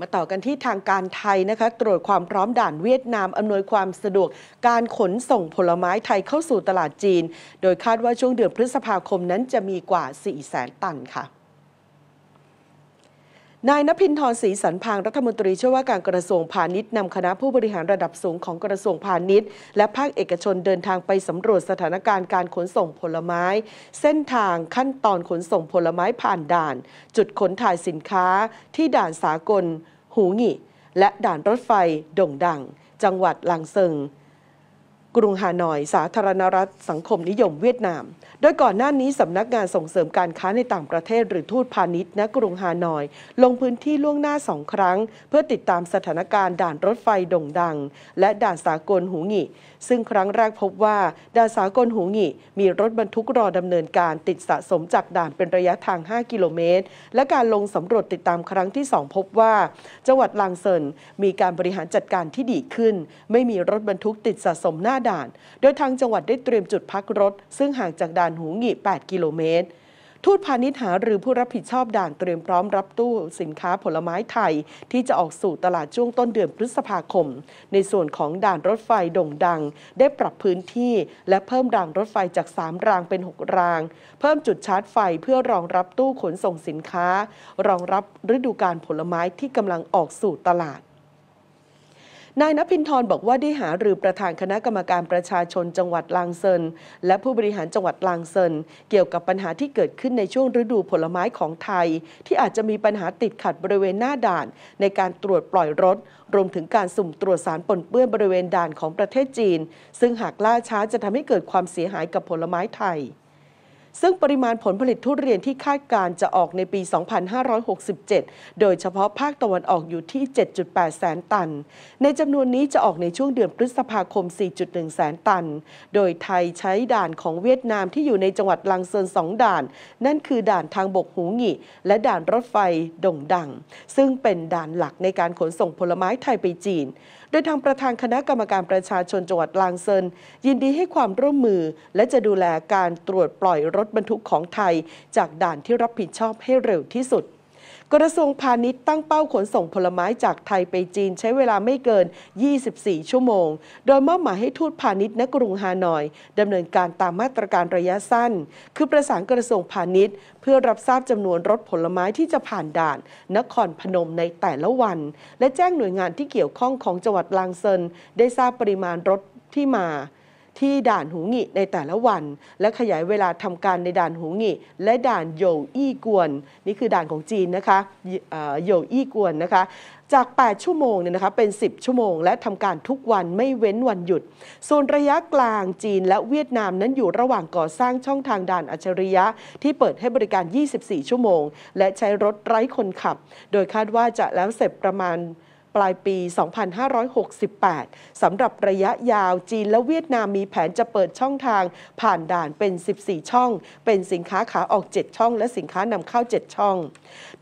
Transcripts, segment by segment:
มาต่อกันที่ทางการไทยนะคะตรวจความพร้อมด่านเวียดนามอำนวยความสะดวก การขนส่งผลไม้ไทยเข้าสู่ตลาดจีน โดยคาดว่าช่วงเดือนพฤษภาคมนั้นจะมีกว่า 4 0 0แสนตันค่ะนายนพินทร์ศรีสันพางรัฐมนตรีช่วยว่าการกระทรวงพาณิชย์นำคณะผู้บริหารระดับสูงของกระทรวงพาณิชย์ และภาคเอกชนเดินทางไปสำรวจสถานการณ์การขนส่งผลไม้ เส้นทางขั้นตอนขนส่งผลไม้ผ่านด่าน จุดขนถ่ายสินค้าที่ด่านสากล หูหงิ และด่านรถไฟด่งดัง จังหวัดลังเซิงกรุงฮานอย สาธารณรัฐ สังคมนิยมเวียดนาม โดยก่อนหน้านี้ สำนักงานส่งเสริมการค้าในต่างประเทศ หรือทูตพาณิชย์ณกรุงฮานอย ลงพื้นที่ล่วงหน้าสองครั้ง เพื่อติดตามสถานการณ์ด่านรถไฟด่งดัง และด่านสากลหูหงิ ซึ่งครั้งแรกพบว่า ด่านสากลหูหงิมีรถบรรทุกรอดำเนินการติดสะสมจากด่านเป็นระยะทาง5กิโลเมตรและการลงสำรวจติดตามครั้งที่2พบว่า จังหวัดลางเซินมีการบริหารจัดการที่ดีขึ้น ไม่มีรถบรรทุกติดสะสมหน้าด่านโดยทางจังหวัดได้เตรียมจุดพักรถ ซึ่งห่างจากด่านหูหงี8กิโลเมตร ทูตพาณิชย์หาหรือผู้รับผิดชอบด่านเตรียมพร้อมรับตู้สินค้าผลไม้ไทยที่จะออกสู่ตลาดช่วงต้นเดือนพฤษภาคม ในส่วนของด่านรถไฟด่งดัง ได้ปรับพื้นที่และเพิ่มรางรถไฟจาก 3 รางเป็น 6 ราง เพิ่มจุดชาร์จไฟเพื่อรองรับตู้ขนส่งสินค้า รองรับฤดูการผลไม้ที่กำลังออกสู่ตลาดนายนพินทร์บอกว่าได้หาหรือประธานคณะกรรมการประชาชนจังหวัดลางเซินและผู้บริหารจังหวัดลางเซินเกี่ยวกับปัญหาที่เกิดขึ้นในช่วงฤดูผลไม้ของไทย ที่อาจจะมีปัญหาติดขัดบริเวณหน้าด่าน ในการตรวจปล่อยรถ รวมถึงการสุ่มตรวจสารปนเปื้อนบริเวณด่านของประเทศจีน ซึ่งหากล่าช้าจะทำให้เกิดความเสียหายกับผลไม้ไทยซึ่งปริมาณผลผลิตทุเรียน ที่คาดการจะออกในปี 2567 โดยเฉพาะภาคตะวันออกอยู่ที่ 7.8 แสนตัน ในจำนวนนี้จะออกในช่วงเดือนพฤษภาคม 4.1 แสนตัน โดยไทยใช้ด่านของเวียดนามที่อยู่ในจังหวัดลังเซินสองด่าน นั่นคือด่านทางบกหูหงิ และด่านรถไฟดงดัง ซึ่งเป็นด่านหลักในการขนส่งผลไม้ไทยไปจีน โดยทางประธานคณะกรรมการประชาชนจังหวัดลางเซินยินดีให้ความร่วมมือ และจะดูแลการตรวจปล่อยรถถบรรทุกของไทยจากด่านที่รับผิดชอบให้เร็วที่สุด กระทรวงพาณิชย์ตั้งเป้าขนส่งผลไม้จากไทยไปจีนใช้เวลาไม่เกิน 24 ชั่วโมง โดยมอบหมายให้ทูตพาณิชย์ณกรุงฮานอยดำเนินการตามมาตรการระยะสั้น คือประสานกระทรวงพาณิชย์ เพื่อรับทราบจำนวนรถผลไม้ที่จะผ่านด่าน นครพนมในแต่ละวัน และแจ้งหน่วยงานที่เกี่ยวข้องของจังหวัดลางเซินได้ทราบปริมาณรถที่มาที่ด่านหูงิในแต่ละวัน และขยายเวลาทำการในด่านหูงิ และด่านโยอี้กวน นี่คือด่านของจีนนะคะโยอี้กวนนะคะจาก 8 ชั่วโมงเนี่ยนะคะเป็น 10 ชั่วโมง และทำการทุกวันไม่เว้นวันหยุดส่วนระยะกลางจีนและเวียดนามนั้นอยู่ระหว่างก่อสร้างช่องทางด่านอัจฉริยะที่เปิดให้บริการ 24 ชั่วโมง และใช้รถไร้คนขับ โดยคาดว่าจะแล้วเสร็จประมาณปลายปี 2568 สำหรับระยะยาวจีนและเวียดนามมีแผนจะเปิดช่องทาง ผ่านด่านเป็น 14 ช่อง เป็นสินค้าขาออก 7 ช่อง และสินค้านำเข้า 7 ช่อง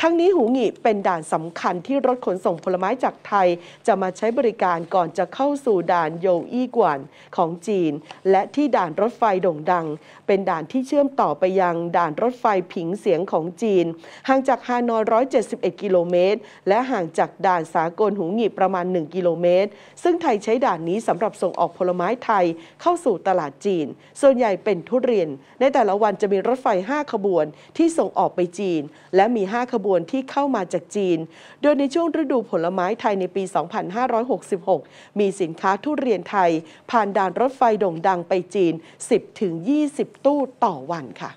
ทั้งนี้หูหงีเป็นด่านสำคัญที่รถขนส่งผลไม้จากไทยจะมาใช้บริการก่อนจะเข้าสู่ ด่านโยอี้กวนของจีน และที่ด่านรถไฟโด่งดัง เป็นด่านที่เชื่อมต่อไปยังด่านรถไฟผิงเสียงของจีน ห่างจากฮานอย 171 กิโลเมตร และห่างจากด่านสากลหูหงีบประมาณ 1 กิโลเมตร ซึ่งไทยใช้ด่านนี้สำหรับส่งออกผลไม้ไทยเข้าสู่ตลาดจีน ส่วนใหญ่เป็นทุเรียน ในแต่ละวันจะมีรถไฟ 5 ขบวนที่ส่งออกไปจีน และมี 5 ขบวนที่เข้ามาจากจีน โดยในช่วงฤดูผลไม้ไทยในปี 2566 มีสินค้าทุเรียนไทย ผ่านด่านรถไฟโด่งดังไปจีน 10-20 ตู้ต่อวันค่ะ